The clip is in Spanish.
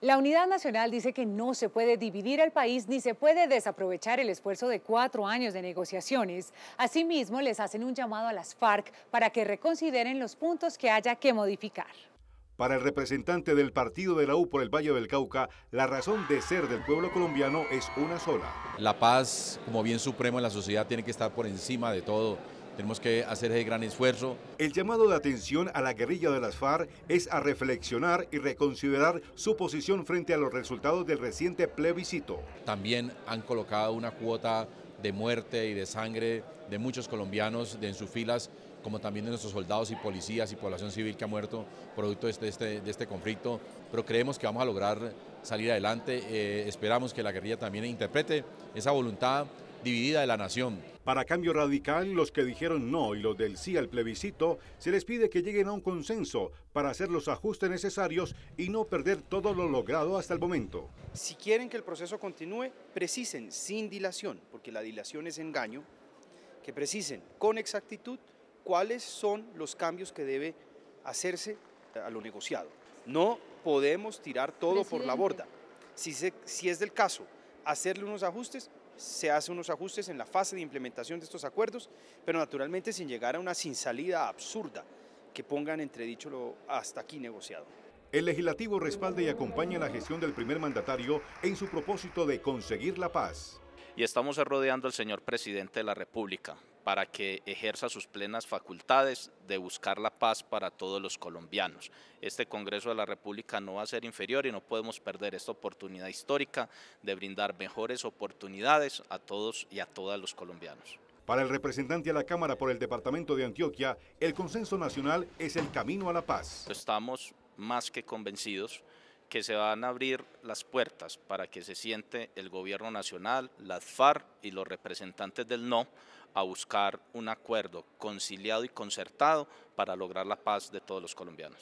La Unidad Nacional dice que no se puede dividir el país ni se puede desaprovechar el esfuerzo de cuatro años de negociaciones. Asimismo, les hacen un llamado a las FARC para que reconsideren los puntos que haya que modificar. Para el representante del partido de la U por el Valle del Cauca, la razón de ser del pueblo colombiano es una sola. La paz como bien supremo en la sociedad tiene que estar por encima de todo tenemos que hacer ese gran esfuerzo. El llamado de atención a la guerrilla de las FARC es a reflexionar y reconsiderar su posición frente a los resultados del reciente plebiscito. También han colocado una cuota de muerte y de sangre de muchos colombianos en sus filas como también de nuestros soldados y policías y población civil que ha muerto producto de este, este, este conflicto, pero creemos que vamos a lograr salir adelante, eh, esperamos que la guerrilla también interprete esa voluntad dividida de la nación para Cambio Radical, los que dijeron no y los del sí al plebiscito, se les pide que lleguen a un consenso para hacer los ajustes necesarios y no perder todo lo logrado hasta el momento. Si quieren que el proceso continúe, precisen sin dilación, porque la dilación es engaño, que precisen con exactitud cuáles son los cambios que debe hacerse a lo negociado. No podemos tirar todo por la borda. si es del caso, hacerle unos ajustes, se hacen unos ajustes en la fase de implementación de estos acuerdos, pero naturalmente sin llegar a una sin salida absurda que pongan entredicho lo hasta aquí negociado. El legislativo respalda y acompaña la gestión del primer mandatario en su propósito de conseguir la paz y estamos rodeando al señor presidente de la República para que ejerza sus plenas facultades de buscar la paz para todos los colombianos. Este Congreso de la República no va a ser inferior y no podemos perder esta oportunidad histórica de brindar mejores oportunidades a todos y a todas los colombianos. Para el representante a la Cámara por el Departamento de Antioquia, el consenso nacional es el camino a la paz. Estamos más que convencidos que se van a abrir las puertas para que se siente el gobierno nacional, la FARC y los representantes del NO a buscar un acuerdo conciliado y concertado para lograr la paz de todos los colombianos.